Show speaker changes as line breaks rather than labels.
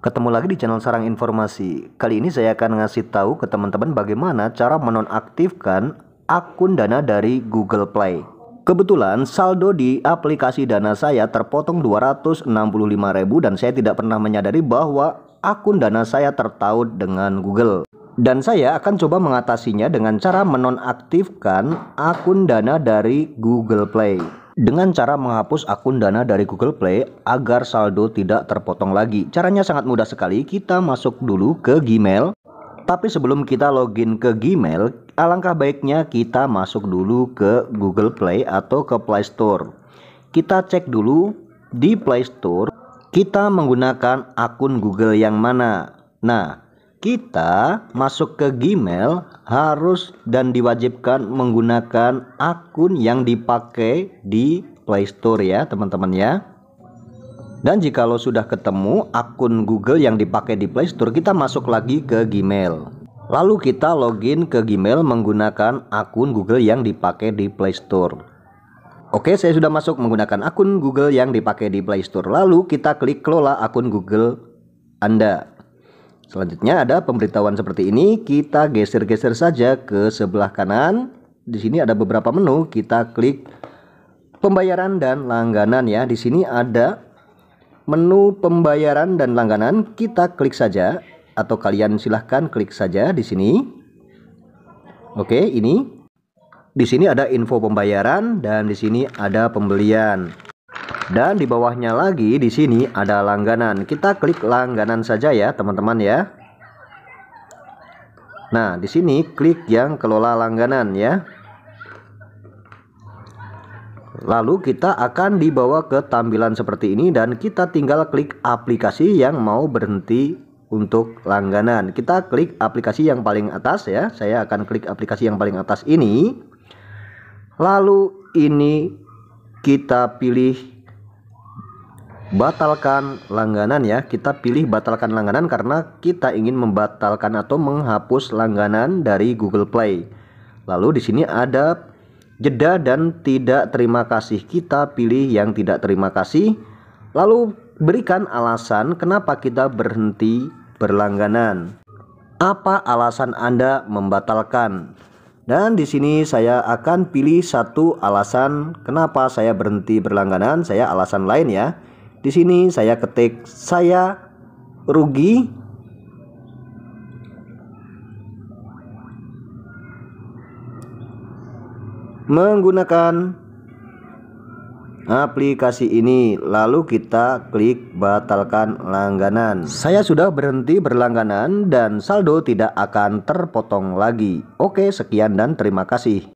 Ketemu lagi di channel Sarang Informasi. Kali ini saya akan ngasih tahu ke teman-teman bagaimana cara menonaktifkan akun Dana dari Google Play. Kebetulan saldo di aplikasi Dana saya terpotong 265.000 dan saya tidak pernah menyadari bahwa akun Dana saya tertaut dengan Google. Dan saya akan coba mengatasinya dengan cara menonaktifkan akun Dana dari Google Play dengan cara menghapus akun Dana dari Google Play agar saldo tidak terpotong lagi. Caranya sangat mudah sekali, kita masuk dulu ke Gmail. Tapi sebelum kita login ke Gmail, alangkah baiknya kita masuk dulu ke Google Play atau ke Play Store. Kita cek dulu di Play Store, kita menggunakan akun Google yang mana. Nah, kita masuk ke Gmail harus dan diwajibkan menggunakan akun yang dipakai di Play Store ya teman-teman ya. Dan jika lo sudah ketemu akun Google yang dipakai di Play Store, kita masuk lagi ke Gmail. Lalu kita login ke Gmail menggunakan akun Google yang dipakai di Play Store. Oke, saya sudah masuk menggunakan akun Google yang dipakai di Play Store. Lalu kita klik kelola akun Google Anda. Selanjutnya ada pemberitahuan seperti ini, kita geser-geser saja ke sebelah kanan. Di sini ada beberapa menu, kita klik pembayaran dan langganan ya. Di sini ada menu pembayaran dan langganan, kita klik saja atau kalian silahkan klik saja di sini. Oke, ini. Di sini ada info pembayaran dan di sini ada pembelian. Dan di bawahnya lagi di sini ada langganan. Kita klik langganan saja ya, teman-teman ya. Nah, di sini klik yang kelola langganan ya. Lalu kita akan dibawa ke tampilan seperti ini dan kita tinggal klik aplikasi yang mau berhenti untuk langganan. Kita klik aplikasi yang paling atas ya. Saya akan klik aplikasi yang paling atas ini. Lalu ini kita pilih batalkan langganan ya. Kita pilih batalkan langganan karena kita ingin membatalkan atau menghapus langganan dari Google Play. Lalu di sini ada jeda dan tidak terima kasih. Kita pilih yang tidak terima kasih. Lalu berikan alasan kenapa kita berhenti berlangganan. Apa alasan Anda membatalkan? Dan di sini saya akan pilih satu alasan kenapa saya berhenti berlangganan. Saya alasan lain ya. Di sini saya ketik saya rugi menggunakan aplikasi ini lalu kita klik batalkan langganan saya sudah berhenti berlangganan dan saldo tidak akan terpotong lagi oke sekian dan terima kasih